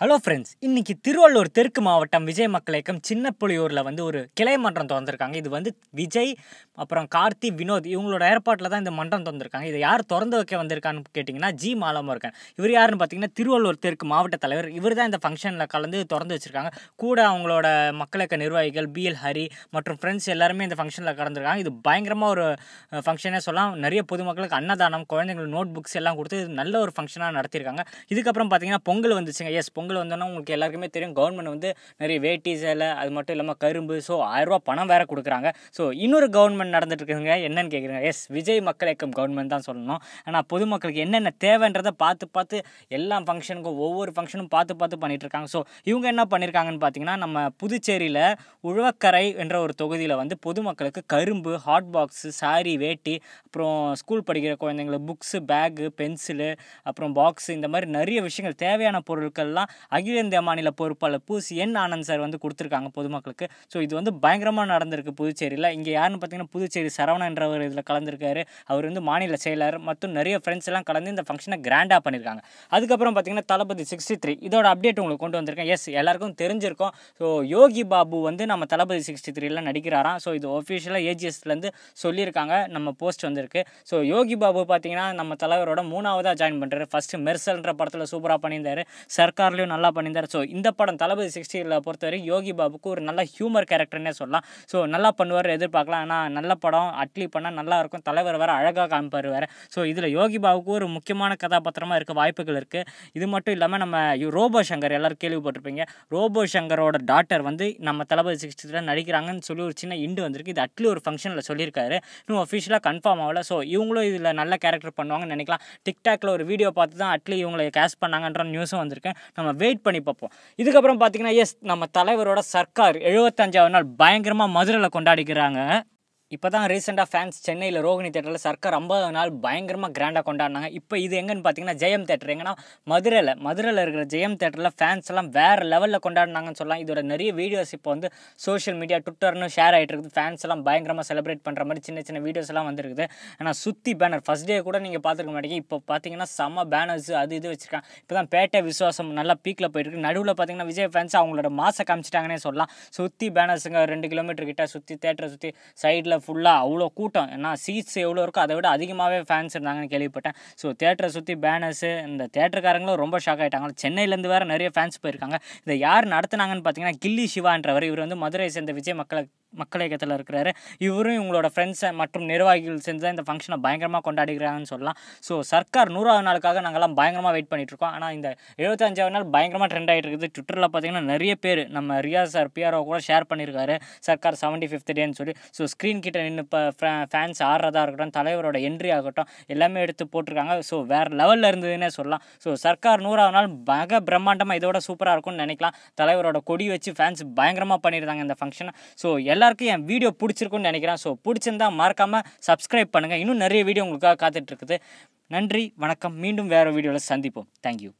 hello friends இன்றைக்கி திருவள்ளூர் தெற்கு மாவட்டம் விஜய் மக்கள் இயக்கம் சின்னப்புலியூரில் வந்து ஒரு கிளை மன்றம் திறந்துருக்காங்க இது வந்து விஜய் அப்புறம் கார்த்தி வினோத் இவங்களோட ஏற்பாட்டில் தான் இந்த மன்றம் திறந்துருக்காங்க இதை யார் திறந்து வைக்க வந்திருக்கான்னு கேட்டிங்கன்னா ஜி இருக்கேன் இவர் யாருன்னு பார்த்தீங்கன்னா திருவள்ளூர் தெற்கு மாவட்ட தலைவர் இவர் தான் இந்த ஃபங்க்ஷனில் கலந்து திறந்து வச்சுருக்காங்க கூட அவங்களோட மக்கள் இயக்க நிர்வாகிகள் பிஎல் ஹரி மற்றும் ஃப்ரெண்ட்ஸ் எல்லாருமே இந்த ஃபங்க்ஷனில் கலந்துருக்காங்க இது பயங்கரமாக ஒரு ஃபங்க்ஷனே சொல்லலாம் நிறைய பொதுமக்களுக்கு அன்னதானம் குழந்தைங்களுக்கு நோட் புக்ஸ் எல்லாம் கொடுத்து நல்ல ஒரு ஃபங்க்ஷனாக நடத்தியிருக்காங்க இதுக்கப்புறம் பார்த்தீங்கன்னா பொங்கல் வந்துச்சுங்க எஸ் பொங்கல் பொங்கல் வந்தோன்னா உங்களுக்கு எல்லாருக்குமே தெரியும் கவர்மெண்ட் வந்து நிறைய வேட்டி சேலை அது மட்டும் இல்லாமல் கரும்பு ஸோ ஆயிரரூபா பணம் வேறு கொடுக்குறாங்க ஸோ இன்னொரு கவர்மெண்ட் நடந்துட்டு இருக்குங்க என்னன்னு கேட்குறாங்க எஸ் விஜய் மக்கள் இயக்கம் கவர்மெண்ட் தான் சொல்லணும் ஆனால் பொதுமக்களுக்கு என்னென்ன தேவைன்றதை பார்த்து பார்த்து எல்லா ஃபங்க்ஷனுக்கும் ஒவ்வொரு ஃபங்க்ஷனும் பார்த்து பார்த்து பண்ணிகிட்டு இருக்காங்க ஸோ இவங்க என்ன பண்ணியிருக்காங்கன்னு பார்த்தீங்கன்னா நம்ம புதுச்சேரியில் உழவக்கரை என்ற ஒரு தொகுதியில் வந்து பொதுமக்களுக்கு கரும்பு ஹாட் பாக்ஸு சாரி வேட்டி அப்புறம் ஸ்கூல் படிக்கிற குழந்தைங்களுக்கு புக்ஸு பேகு பென்சிலு அப்புறம் பாக்ஸு இந்த மாதிரி நிறைய விஷயங்கள் தேவையான பொருட்கள்லாம் அகில இந்திய மாநில பொறுப்பாளர் பூசி என் ஆனந்த் சார் வந்து கொடுத்துருக்காங்க பொதுமக்களுக்கு ஸோ இது வந்து பயங்கரமாக நடந்திருக்கு புதுச்சேரியில் இங்கே யாருன்னு பார்த்தீங்கன்னா புதுச்சேரி என்றவர் இதில் கலந்துருக்காரு அவர் வந்து மாநில செயலர் மற்றும் நிறைய ஃப்ரெண்ட்ஸ் எல்லாம் கலந்து இந்த ஃபங்க்ஷனை கிராண்டாக பண்ணியிருக்காங்க அதுக்கப்புறம் பார்த்தீங்கன்னா தளபதி சிக்ஸ்டி த்ரீ இதோட அப்டேட் உங்களுக்கு கொண்டு வந்திருக்கேன் எஸ் எல்லாருக்கும் தெரிஞ்சிருக்கும் ஸோ யோகி பாபு வந்து நம்ம தளபதி சிக்ஸ்டி த்ரீல நடிக்கிறாராம் ஸோ இது ஒஃபிஷியலாக ஏஜிஎஸ்லேருந்து சொல்லியிருக்காங்க நம்ம போஸ்ட் வந்திருக்கு ஸோ யோகி பாபு பார்த்தீங்கன்னா நம்ம தலைவரோட மூணாவதாக ஜாயின் பண்ணுறாரு ஃபஸ்ட்டு மெர்சல்ன்ற படத்தில் சூப்பராக பண்ணியிருந்தாரு சர்க்கார்லேயும் ஹீரோ நல்லா பண்ணியிருந்தார் ஸோ இந்த படம் தளபதி சிக்ஸ்டியில் பொறுத்தவரை யோகி பாபுக்கு ஒரு நல்ல ஹியூமர் கேரக்டர்னே சொல்லலாம் ஸோ நல்லா பண்ணுவார் எதிர்பார்க்கலாம் ஆனால் நல்ல படம் அட்லி பண்ணால் நல்லா இருக்கும் தலைவர் வேறு அழகாக காமிப்பார் வேறு ஸோ இதில் யோகி பாபுக்கு ஒரு முக்கியமான கதாபாத்திரமாக இருக்க வாய்ப்புகள் இருக்குது இது மட்டும் இல்லாமல் நம்ம ரோபோ சங்கர் எல்லோரும் கேள்விப்பட்டிருப்பீங்க ரோபோ சங்கரோட டாக்டர் வந்து நம்ம தளபதி சிக்ஸ்டியில் நடிக்கிறாங்கன்னு சொல்லி ஒரு சின்ன இண்டு வந்திருக்கு இது அட்லி ஒரு ஃபங்க்ஷனில் சொல்லியிருக்காரு இன்னும் அஃபிஷியலாக கன்ஃபார்ம் ஆகல ஸோ இவங்களும் இதில் நல்ல கேரக்டர் பண்ணுவாங்கன்னு நினைக்கலாம் டிக்டாக்ல ஒரு வீடியோ பார்த்து தான் அட்லி இவங்களை கேஸ் பண்ணாங்கன்ற நியூஸும் வந்திருக்கு நம்ம வெயிட் பண்ணி பார்ப்போம் இதுக்கப்புறம் பார்த்திங்கன்னா எஸ் நம்ம தலைவரோட சர்க்கார் எழுபத்தஞ்சாவது நாள் பயங்கரமாக மதுரையில் கொண்டாடிக்கிறாங்க இப்போ தான் ரீசெண்டாக ஃபேன்ஸ் சென்னையில் ரோஹிணி தேட்டரில் சர்க்கார் ஐம்பது நாள் பயங்கரமாக கிராண்டாக கொண்டாடினாங்க இப்போ இது எங்கன்னு பார்த்தீங்கன்னா ஜெயம் தேட்டர் எங்கன்னா மதுரையில் மதுரையில் இருக்கிற ஜெயம் தேட்டரில் ஃபேன்ஸ் எல்லாம் வேறு லெவலில் கொண்டாடினாங்கன்னு சொல்லலாம் இதோட நிறைய வீடியோஸ் இப்போ வந்து சோஷியல் மீடியா ட்விட்டர்னு ஷேர் ஆகிட்டு இருக்குது ஃபேன்ஸ் எல்லாம் பயங்கரமாக செலிப்ரேட் பண்ணுற மாதிரி சின்ன சின்ன வீடியோஸ் எல்லாம் வந்துருக்குது ஆனால் சுற்றி பேனர் ஃபஸ்ட் டே கூட நீங்கள் பார்த்துருக்க மாட்டீங்க இப்போ பார்த்தீங்கன்னா செம்ம பேனர்ஸ் அது இது வச்சுருக்காங்க இப்போ தான் பேட்டை விசுவாசம் நல்லா பீக்கில் போயிருக்கு நடுவில் பார்த்தீங்கன்னா விஜய் ஃபேன்ஸ் அவங்களோட மாசை காமிச்சிட்டாங்கன்னே சொல்லலாம் சுற்றி பேனர்ஸுங்க ரெண்டு கிலோமீட்டர் கிட்ட சுற்றி தேட்டரை சுற்றி சைடில் ஃபுல்லாக அவ்வளோ கூட்டம் ஏன்னா சீட்ஸ் எவ்வளோ இருக்கோ அதை விட அதிகமாகவே ஃபேன்ஸ் இருந்தாங்கன்னு கேள்விப்பட்டேன் ஸோ தேட்டரை சுற்றி பேனர்ஸு இந்த தேட்டருக்காரங்களும் ரொம்ப ஷாக் ஆகிட்டாங்க சென்னையிலேருந்து வேறு நிறைய ஃபேன்ஸ் போயிருக்காங்க இதை யார் நடத்துனாங்கன்னு பார்த்தீங்கன்னா கில்லி சிவான்றவர் இவர் வந்து மதுரை சேர்ந்த விஜய் மக்களை மக்கள் இயக்கத்தில் இருக்கிறாரு இவரும் இவங்களோட ஃப்ரெண்ட்ஸ் மற்றும் நிர்வாகிகள் செஞ்சால் இந்த ஃபங்க்ஷனை பயங்கரமாக கொண்டாடிக்கிறாங்கன்னு சொல்லலாம் ஸோ சர்க்கார் நூறாவது நாளுக்காக நாங்கள்லாம் பயங்கரமாக வெயிட் பண்ணிகிட்ருக்கோம் ஆனால் இந்த எழுபத்தஞ்சாவது நாள் பயங்கரமாக ட்ரெண்ட் ஆகிட்டு இருக்குது ட்விட்டரில் பார்த்தீங்கன்னா நிறைய பேர் நம்ம ரியா சார் பிஆர்ஓ கூட ஷேர் பண்ணியிருக்காரு சர்க்கார் செவன்ட்டி ஃபிஃப்த் டேன்னு சொல்லி ஸோ ஸ்க்ரீன் கிட்ட நின்று இப்போ ஃபேன்ஸ் ஆடுறதா இருக்கட்டும் தலைவரோட என்ட்ரி ஆகட்டும் எல்லாமே எடுத்து போட்டிருக்காங்க ஸோ வேறு லெவலில் இருந்ததுன்னே சொல்லலாம் ஸோ சர்க்கார் நூறாவது நாள் மக பிரம்மாண்டமாக இதோட சூப்பராக இருக்கும்னு நினைக்கலாம் தலைவரோட கொடி வச்சு ஃபேன்ஸ் பயங்கரமாக பண்ணியிருந்தாங்க இந்த ஃபங்க்ஷனை ஸோ எல்லாருக்கும் என் வீடியோ பிடிச்சிருக்குன்னு நினைக்கிறேன் ஸோ பிடிச்சிருந்தா மறக்காமல் சப்ஸ்கிரைப் பண்ணுங்கள் இன்னும் நிறைய வீடியோ உங்களுக்காக காத்துட்ருக்குது நன்றி வணக்கம் மீண்டும் வேறு வீடியோவில் சந்திப்போம் தேங்க்யூ